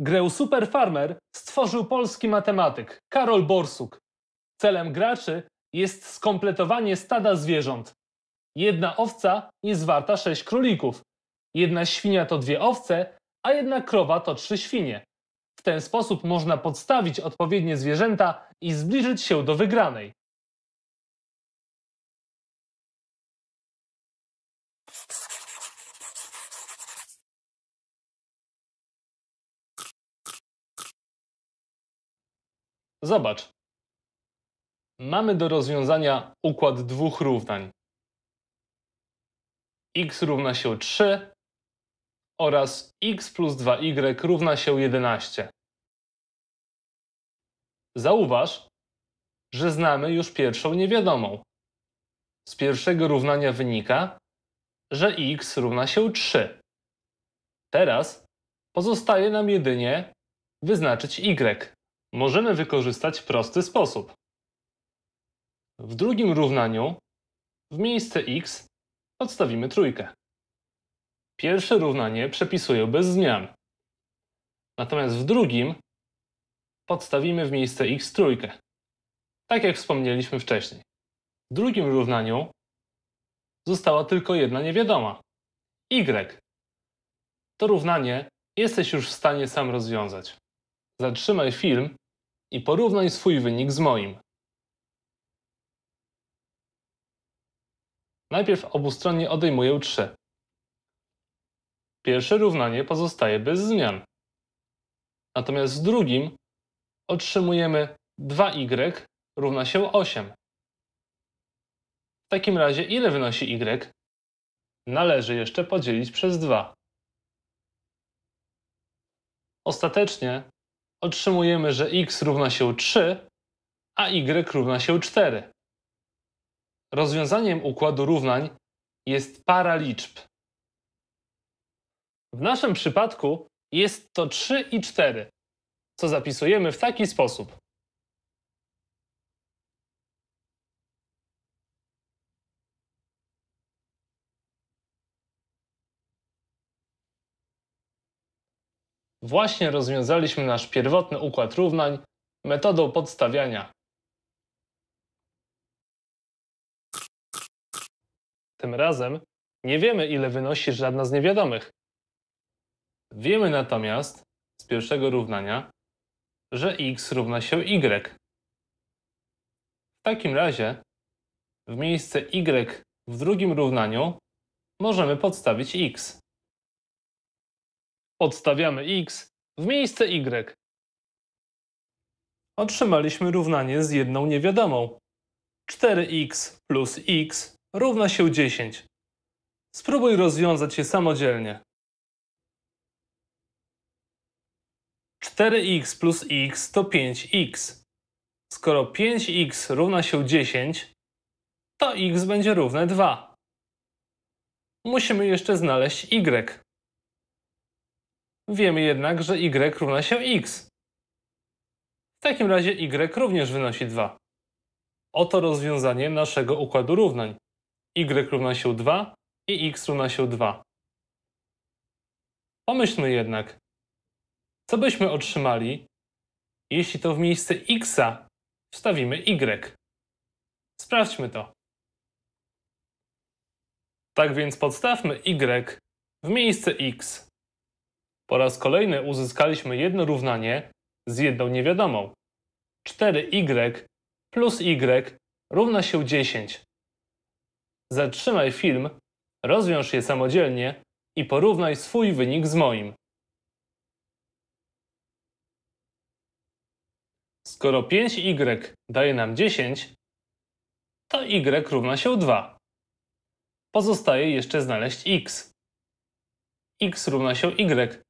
Grę Super Farmer stworzył polski matematyk Karol Borsuk. Celem graczy jest skompletowanie stada zwierząt. Jedna owca jest warta sześć królików. Jedna świnia to dwie owce, a jedna krowa to trzy świnie. W ten sposób można podstawić odpowiednie zwierzęta i zbliżyć się do wygranej. Zobacz. Mamy do rozwiązania układ dwóch równań. x równa się 3 oraz x plus 2y równa się 11. Zauważ, że znamy już pierwszą niewiadomą. Z pierwszego równania wynika, że x równa się 3. Teraz pozostaje nam jedynie wyznaczyć y możemy wykorzystać prosty sposób. W drugim równaniu w miejsce x podstawimy trójkę. Pierwsze równanie przepisuję bez zmian. Natomiast w drugim podstawimy w miejsce x trójkę. Tak jak wspomnieliśmy wcześniej. W drugim równaniu została tylko jedna niewiadoma y. To równanie jesteś już w stanie sam rozwiązać. Zatrzymaj film i porównaj swój wynik z moim. Najpierw obustronnie odejmuję 3. Pierwsze równanie pozostaje bez zmian. Natomiast w drugim otrzymujemy 2y równa się 8. W takim razie ile wynosi y? Należy jeszcze podzielić przez 2. Ostatecznie otrzymujemy, że x równa się 3, a y równa się 4. Rozwiązaniem układu równań jest para liczb. W naszym przypadku jest to 3 i 4, co zapisujemy w taki sposób. Właśnie rozwiązaliśmy nasz pierwotny układ równań metodą podstawiania. Tym razem nie wiemy, ile wynosi żadna z niewiadomych. Wiemy natomiast z pierwszego równania, że x równa się y. W takim razie w miejsce y w drugim równaniu możemy podstawić x. Odstawiamy x w miejsce y. Otrzymaliśmy równanie z jedną niewiadomą. 4x plus x równa się 10. Spróbuj rozwiązać je samodzielnie. 4x plus x to 5x. Skoro 5x równa się 10, to x będzie równe 2. Musimy jeszcze znaleźć y. Wiemy jednak, że y równa się x. W takim razie y również wynosi 2. Oto rozwiązanie naszego układu równań. y równa się 2 i x równa się 2. Pomyślmy jednak, co byśmy otrzymali, jeśli to w miejsce x wstawimy y. Sprawdźmy to. Tak więc podstawmy y w miejsce x. Po raz kolejny uzyskaliśmy jedno równanie z jedną niewiadomą. 4y y plus y równa się 10. Zatrzymaj film, rozwiąż je samodzielnie i porównaj swój wynik z moim. Skoro 5y daje nam 10, to y równa się 2. Pozostaje jeszcze znaleźć x. x równa się y,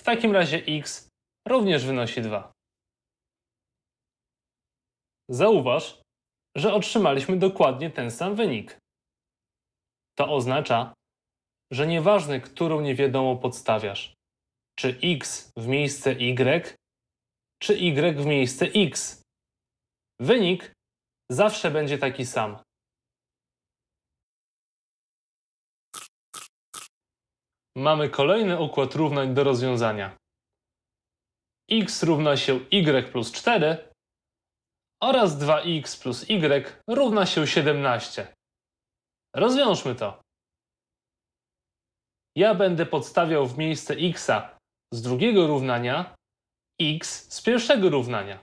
w takim razie x również wynosi 2. Zauważ, że otrzymaliśmy dokładnie ten sam wynik. To oznacza, że nieważne, którą niewiadomo podstawiasz, czy x w miejsce y, czy y w miejsce x, wynik zawsze będzie taki sam. Mamy kolejny układ równań do rozwiązania. x równa się y plus 4 oraz 2x plus y równa się 17. Rozwiążmy to. Ja będę podstawiał w miejsce x'a z drugiego równania x z pierwszego równania,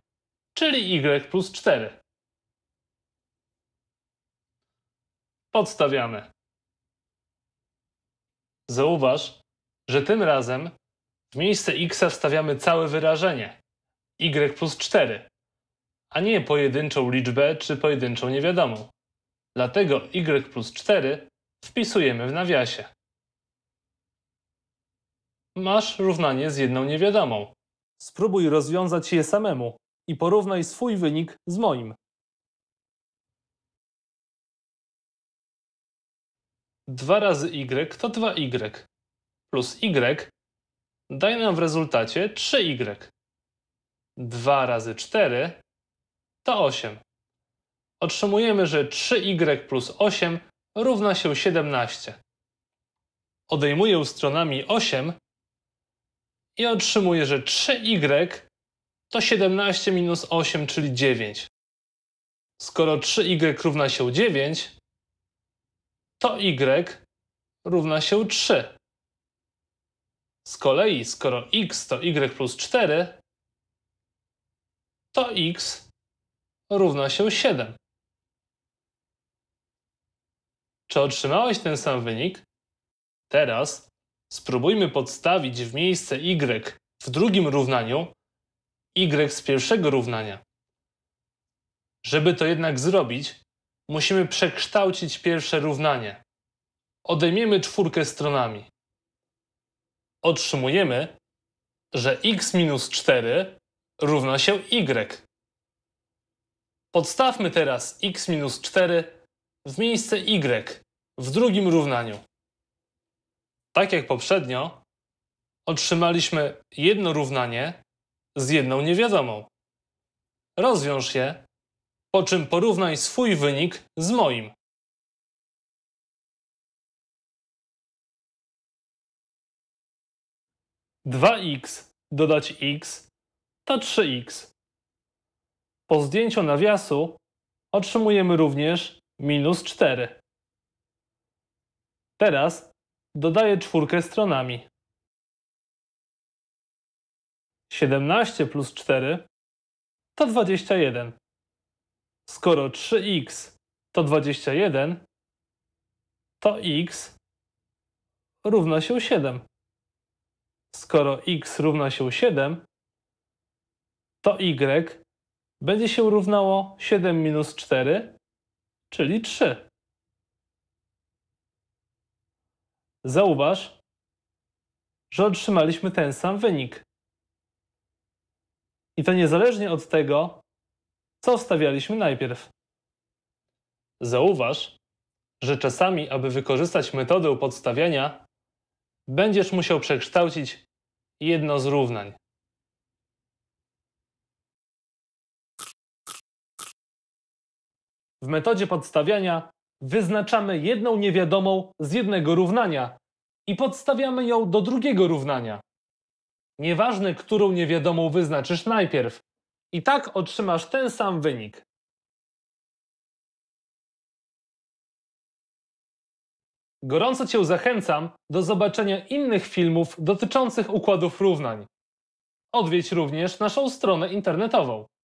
czyli y plus 4. Podstawiamy. Zauważ, że tym razem w miejsce x wstawiamy całe wyrażenie y plus 4, a nie pojedynczą liczbę czy pojedynczą niewiadomą. Dlatego y plus 4 wpisujemy w nawiasie. Masz równanie z jedną niewiadomą. Spróbuj rozwiązać je samemu i porównaj swój wynik z moim. 2 razy y to 2y plus y daje nam w rezultacie 3y. 2 y. razy 4 to 8. Otrzymujemy, że 3y y plus 8 równa się 17. Odejmuję stronami 8 i otrzymuję, że 3y y to 17 minus 8, czyli 9. Skoro 3y równa się 9, to y równa się 3. Z kolei, skoro x to y plus 4, to x równa się 7. Czy otrzymałeś ten sam wynik? Teraz spróbujmy podstawić w miejsce y w drugim równaniu y z pierwszego równania. Żeby to jednak zrobić, musimy przekształcić pierwsze równanie. Odejmiemy czwórkę stronami. Otrzymujemy, że x minus 4 równa się y. Podstawmy teraz x minus 4 w miejsce y w drugim równaniu. Tak jak poprzednio, otrzymaliśmy jedno równanie z jedną niewiadomą. Rozwiąż je po czym porównaj swój wynik z moim. Dwa x dodać x to 3x. Po zdjęciu nawiasu otrzymujemy również minus 4. Teraz dodaję czwórkę stronami. 17 plus 4 to 21. Skoro 3x to 21, to x równa się 7. Skoro x równa się 7, to y będzie się równało 7 minus 4, czyli 3. Zauważ, że otrzymaliśmy ten sam wynik. I to niezależnie od tego, co stawialiśmy najpierw. Zauważ, że czasami, aby wykorzystać metodę podstawiania, będziesz musiał przekształcić jedno z równań. W metodzie podstawiania wyznaczamy jedną niewiadomą z jednego równania i podstawiamy ją do drugiego równania. Nieważne, którą niewiadomą wyznaczysz najpierw, i tak otrzymasz ten sam wynik. Gorąco Cię zachęcam do zobaczenia innych filmów dotyczących układów równań. Odwiedź również naszą stronę internetową.